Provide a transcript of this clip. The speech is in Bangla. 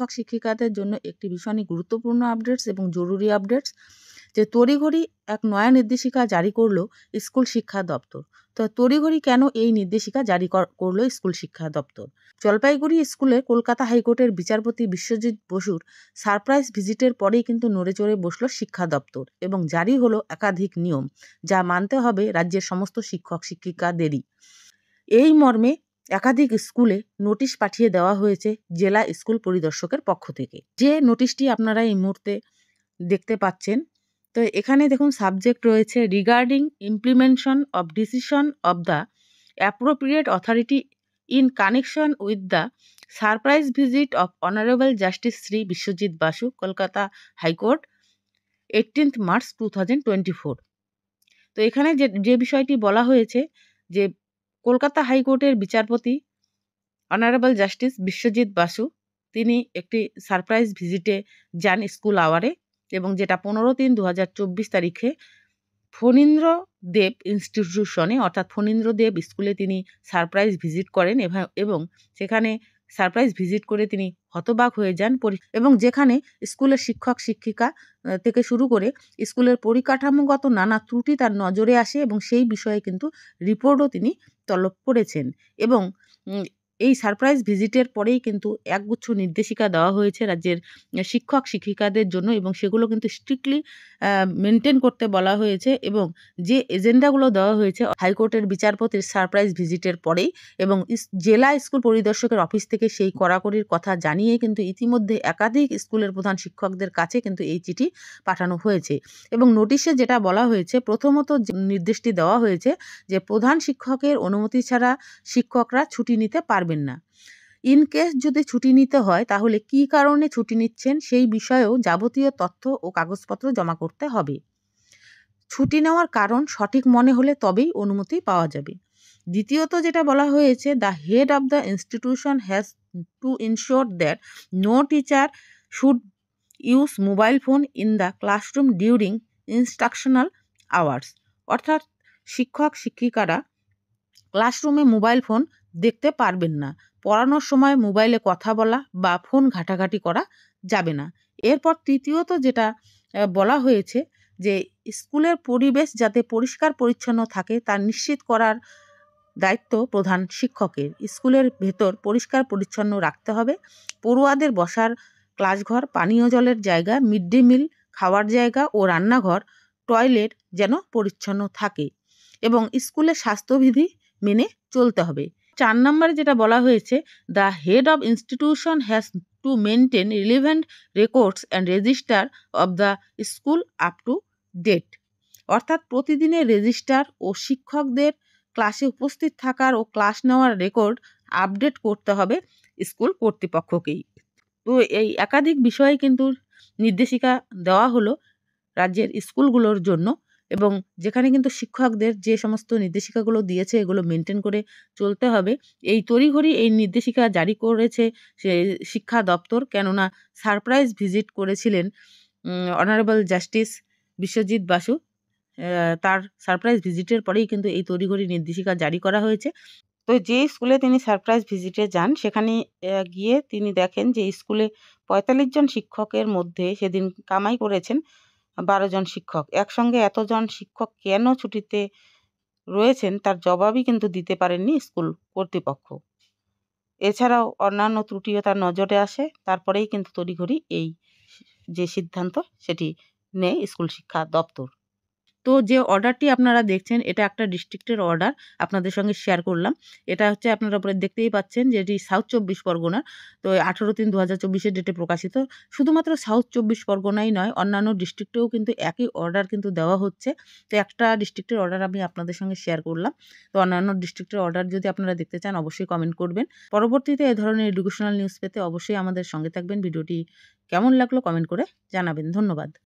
শিক্ষক শিক্ষিকাদের জন্য একটি ভীষণই গুরুত্বপূর্ণ আপডেটস এবং জরুরি আপডেটস যে তড়িঘড়ি এক নয়া নির্দেশিকা জারি করলো স্কুল শিক্ষা দপ্তর তো তড়িঘড়ি কেন এই নির্দেশিকা জারি করলো স্কুল শিক্ষা দপ্তর জলপাইগুড়ি স্কুলে কলকাতা হাইকোর্টের বিচারপতি বিশ্বজিৎ বসুর সারপ্রাইজ ভিজিটের পরেই কিন্তু নড়ে চড়ে বসলো শিক্ষা দপ্তর এবং জারি হলো একাধিক নিয়ম যা মানতে হবে রাজ্যের সমস্ত শিক্ষক শিক্ষিকাদেরই এই মর্মে একাধিক স্কুলে নোটিশ পাঠিয়ে দেওয়া হয়েছে জেলা স্কুল পরিদর্শকের পক্ষ থেকে যে নোটিশটি আপনারা এই মুহূর্তে দেখতে পাচ্ছেন তো এখানে দেখুন সাবজেক্ট রয়েছে regarding implementation of decision of the appropriate authority in connection with the surprise visit of Honourable Justice Shri Biswajit Basu Kolkata High Court eighteenth March two thousand twenty four তো এখানে যে যে বিষয়টি বলা হয়েছে যে কলকাতা হাইকোর্টের বিচারপতি অনারেবল জাস্টিস বিশ্বজিৎ বাসু তিনি একটি সারপ্রাইজ ভিজিটে যান স্কুল আওয়ারে এবং যেটা পনেরো তিন দু তারিখে ফণীন্দ্র দেব ইনস্টিটিউশনে অর্থাৎ ফণীন্দ্র দেব স্কুলে তিনি সারপ্রাইজ ভিজিট করেন এবং সেখানে সারপ্রাইজ ভিজিট করে তিনি হতবাক হয়ে যান এবং যেখানে স্কুলের শিক্ষক শিক্ষিকা থেকে শুরু করে স্কুলের পরিকাঠামোগত নানা ত্রুটি তার নজরে আসে এবং সেই বিষয়ে কিন্তু রিপোর্টও তিনি তলব করেছেন এবং এই সারপ্রাইজ ভিজিটের পরেই কিন্তু একগুচ্ছ নির্দেশিকা দেওয়া হয়েছে রাজ্যের শিক্ষক শিক্ষিকাদের জন্য এবং সেগুলো কিন্তু স্ট্রিক্টলি মেনটেন করতে বলা হয়েছে এবং যে এজেন্ডাগুলো দেওয়া হয়েছে হাইকোর্টের বিচারপতির সারপ্রাইজ ভিজিটের পরেই এবং জেলা স্কুল পরিদর্শকের অফিস থেকে সেই কড়াকড়ির কথা জানিয়ে কিন্তু ইতিমধ্যে একাধিক স্কুলের প্রধান শিক্ষকদের কাছে কিন্তু এই চিঠি পাঠানো হয়েছে এবং নোটিশে যেটা বলা হয়েছে প্রথমত নির্দেশটি দেওয়া হয়েছে যে প্রধান শিক্ষকের অনুমতি ছাড়া শিক্ষকরা ছুটি নিতে পারবে পারবেন না ইন কেস যদি ছুটি নিতে হয় তাহলে কি কারণে ছুটি নিচ্ছেন সেই বিষয়েও যাবতীয় তথ্য ও কাগজপত্র জমা করতে হবে ছুটি নেওয়ার কারণ সঠিক মনে হলে তবেই অনুমতি পাওয়া যাবে দ্বিতীয়ত যেটা বলা হয়েছে the head of the institution has to ensure that no teacher should use mobile phone in the classroom during instructional hours অর্থাৎ শিক্ষক শিক্ষিকারা ক্লাসরুমে মোবাইল ফোন দেখতে পারবেন না পড়ানোর সময় মোবাইলে কথা বলা বা ফোন ঘাটাঘাটি করা যাবে না এরপর তৃতীয়ত যেটা বলা হয়েছে যে স্কুলের পরিবেশ যাতে পরিষ্কার পরিচ্ছন্ন থাকে তা নিশ্চিত করার দায়িত্ব প্রধান শিক্ষকের স্কুলের ভেতর পরিষ্কার পরিচ্ছন্ন রাখতে হবে পড়ুয়াদের বসার ক্লাসঘর পানীয় জলের জায়গা মিড ডে মিল খাওয়ার জায়গা ও রান্নাঘর টয়লেট যেন পরিচ্ছন্ন থাকে এবং স্কুলে স্বাস্থ্যবিধি মেনে চলতে হবে চার নম্বরে যেটা বলা হয়েছে the head of institution has to maintain relevant records and register of the school up to date অর্থাৎ প্রতিদিনের রেজিস্টার ও শিক্ষকদের ক্লাসে উপস্থিত থাকার ও ক্লাস নেওয়ার রেকর্ড আপডেট করতে হবে স্কুল কর্তৃপক্ষকেই তো এই একাধিক বিষয়ে কিন্তু নির্দেশিকা দেওয়া হলো রাজ্যের স্কুলগুলোর জন্য এবং যেখানে কিন্তু শিক্ষকদের যে সমস্ত নির্দেশিকাগুলো দিয়েছে এগুলো মেনটেন করে চলতে হবে এই তড়িঘড়ি এই নির্দেশিকা জারি করেছে সে শিক্ষা দপ্তর কেননা সারপ্রাইজ ভিজিট করেছিলেন অনারেবল জাস্টিস বিশ্বজিৎ বাসু তার সারপ্রাইজ ভিজিটের পরেই কিন্তু এই তড়িঘড়ি নির্দেশিকা জারি করা হয়েছে তো যে স্কুলে তিনি সারপ্রাইজ ভিজিটে যান সেখানে গিয়ে তিনি দেখেন যে স্কুলে পঁয়তাল্লিশ জন শিক্ষকের মধ্যে সেদিন কামাই করেছেন বারো জন শিক্ষক একসঙ্গে এতজন শিক্ষক কেন ছুটিতে রয়েছেন তার জবাবই কিন্তু দিতে পারেননি স্কুল কর্তৃপক্ষ এছাড়াও অন্যান্য ত্রুটিও তার নজরে আসে তারপরেই কিন্তু তড়িঘড়ি এই যে সিদ্ধান্ত সেটি নেয় স্কুল শিক্ষা দপ্তর তো যে অর্ডারটি আপনারা দেখছেন এটা একটা ডিস্ট্রিক্টের অর্ডার আপনাদের সঙ্গে শেয়ার করলাম এটা হচ্ছে আপনারা পরে দেখতেই পাচ্ছেন যে এটি সাউথ চব্বিশ পরগনার তো আঠেরো তিন দু হাজার চব্বিশের ডেটে প্রকাশিত শুধুমাত্র সাউথ চব্বিশ পরগনাই নয় অন্যান্য ডিস্ট্রিক্টেও কিন্তু একই অর্ডার কিন্তু দেওয়া হচ্ছে তো একটা ডিস্ট্রিক্টের অর্ডার আমি আপনাদের সঙ্গে শেয়ার করলাম তো অন্যান্য ডিস্ট্রিক্টের অর্ডার যদি আপনারা দেখতে চান অবশ্যই কমেন্ট করবেন পরবর্তীতে এ ধরনের এডুকেশনাল নিউজ পেতে অবশ্যই আমাদের সঙ্গে থাকবেন ভিডিওটি কেমন লাগলো কমেন্ট করে জানাবেন ধন্যবাদ